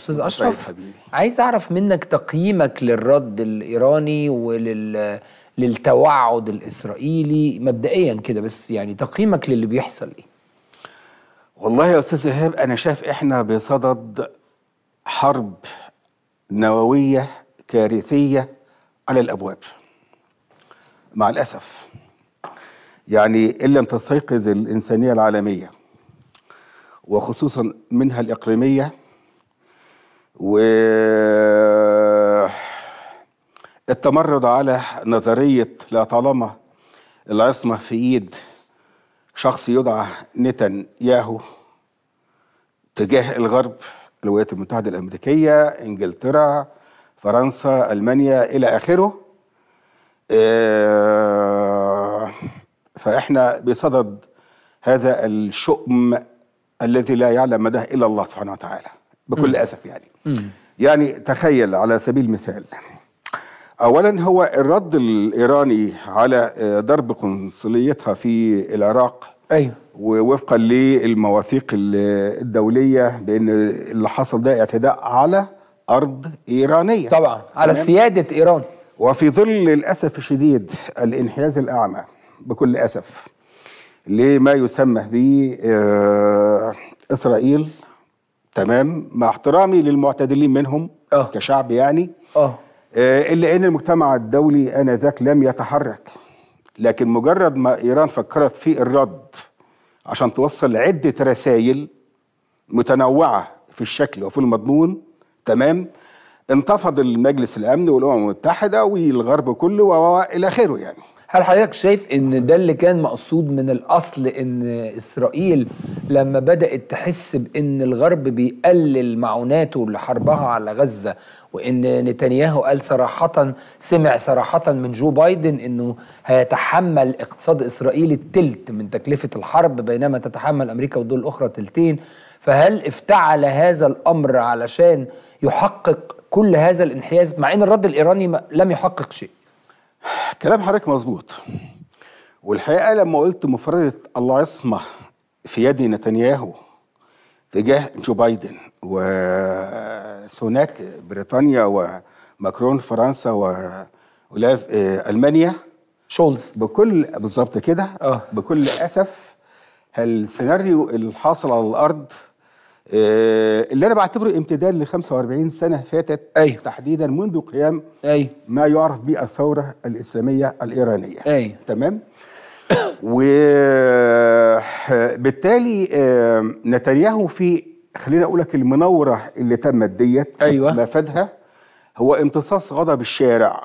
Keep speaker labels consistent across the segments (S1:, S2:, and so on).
S1: استاذ اشرف حبيبي. عايز اعرف منك تقييمك للرد الايراني ولل الاسرائيلي مبدئيا كده بس يعني تقييمك للي بيحصل
S2: ايه والله يا استاذ ايهاب انا شايف احنا بصدد حرب نوويه كارثيه على الابواب مع الاسف يعني ان لم تستيقظ الانسانيه العالميه وخصوصا منها الاقليميه و التمرد على نظرية لا طالما العصمة في إيد شخص يدعى نتن ياهو تجاه الغرب الولايات المتحدة الأمريكية إنجلترا فرنسا ألمانيا إلى آخره آه، فإحنا بصدد هذا الشؤم الذي لا يعلم مداه إلا الله سبحانه وتعالى بكل اسف يعني يعني تخيل على سبيل المثال اولا هو الرد الايراني على آه، ضرب قنصليتها في العراق ايوه ووفقا للمواثيق الدوليه بان اللي حصل ده اعتداء على ارض ايرانيه طبعا على سياده ايران وفي ظل للاسف الشديد الانحياز الاعمى بكل اسف لما يسمى ب آه، اسرائيل تمام مع احترامي للمعتدلين منهم أوه. كشعب يعني أوه. آه الا ان المجتمع الدولي انذاك لم يتحرك لكن مجرد ما ايران فكرت في الرد عشان توصل عده رسائل متنوعه في الشكل وفي المضمون تمام انتفض المجلس الامن والامم المتحده والغرب كله والى اخره يعني
S1: هل حضرتك شايف ان ده اللي كان مقصود من الاصل ان اسرائيل لما بدات تحس بان الغرب بيقلل معوناته لحربها على غزه وان نتنياهو قال صراحه سمع صراحه من جو بايدن انه هيتحمل اقتصاد اسرائيل التلت من تكلفه الحرب بينما تتحمل امريكا والدول الاخرى تلتين فهل افتعل هذا الامر علشان يحقق كل هذا الانحياز مع ان الرد الايراني لم يحقق شيء
S2: كلام حضرتك مظبوط والحقيقه لما قلت مفرده العصمه في يد نتنياهو تجاه جو بايدن وسوناك بريطانيا وماكرون فرنسا وولاف آه، المانيا شولز بكل بالظبط كده آه. بكل اسف السيناريو اللي حاصل على الارض آه، اللي انا بعتبره امتداد ل 45 سنه فاتت أيوه. تحديدا منذ قيام أيوه. ما يعرف بالثوره الاسلاميه الايرانيه أيوه. تمام وبالتالي آه، آه، نتنياهو في خلينا اقول لك المنوره اللي تمت ديت أيوة. مفادها هو امتصاص غضب الشارع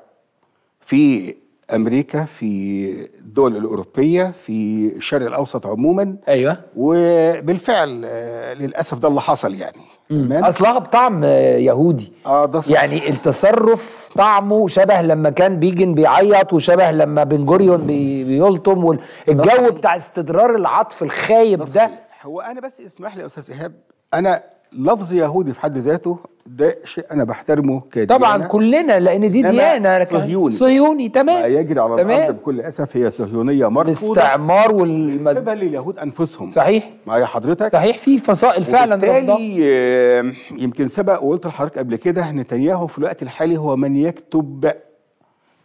S2: في امريكا في الدول الاوروبيه في الشرق الاوسط عموما ايوه وبالفعل آه، للاسف ده اللي حصل يعني
S1: تمام اصلها بطعم آه، يهودي اه ده صحيح. يعني التصرف طعمه شبه لما كان بيجن بيعيط وشبه لما بنجوريون بيلطم والجو بتاع استدرار العطف
S2: الخايب ده, ده هو انا بس اسمح لي يا استاذ ايهاب انا لفظ يهودي في حد ذاته ده شيء انا بحترمه كديانه طبعا كلنا لان دي ديانه صهيوني صهيوني تمام ما يجري على تمام. الارض بكل اسف هي صهيونيه مرفوضه الاستعمار والمد... قبل اليهود انفسهم صحيح معايا حضرتك صحيح في فصائل فعلا بالتالي يمكن سبق وقلت لحضرتك قبل كده نتنياهو في الوقت الحالي هو من يكتب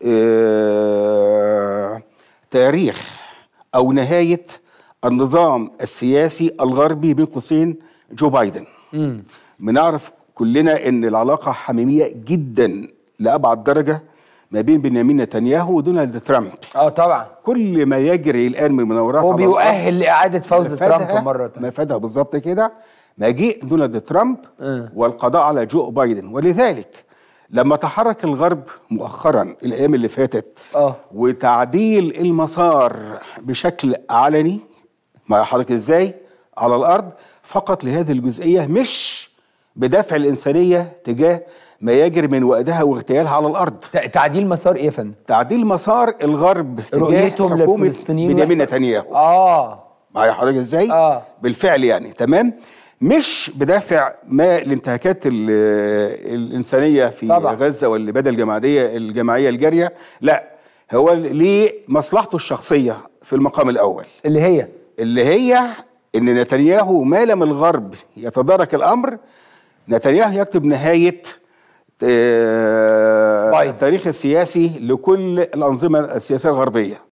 S2: آه تاريخ او نهايه النظام السياسي الغربي بين قوسين جو بايدن بنعرف كلنا ان العلاقه حميميه جدا لابعد درجه ما بين بنيامين نتنياهو ودونالد ترامب اه طبعا كل ما يجري الان من منورات هو بيؤهل لاعاده فوز ترامب مره ما فادها بالظبط كده مجيء دونالد ترامب م. والقضاء على جو بايدن ولذلك لما تحرك الغرب مؤخرا الايام اللي فاتت أوه. وتعديل المسار بشكل علني مع حضرتك ازاي على الأرض فقط لهذه الجزئية مش بدافع الإنسانية تجاه ما يجري من وقدها واغتيالها على الأرض تعديل مسار إيه يا فندم؟ تعديل مسار الغرب رؤيتهم للفلسطينيين بنيامين نتنياهو آه معايا حضرتك إزاي؟ آه بالفعل يعني تمام؟ مش بدافع ما الانتهاكات الإنسانية في طبعا. غزة والإبادة الجماعية الجماعية الجارية لا هو ليه مصلحته الشخصية في المقام الأول اللي هي اللي هي ان نتنياهو ما لم الغرب يتدارك الامر نتنياهو يكتب نهايه آه، التاريخ السياسي لكل الانظمه السياسيه الغربيه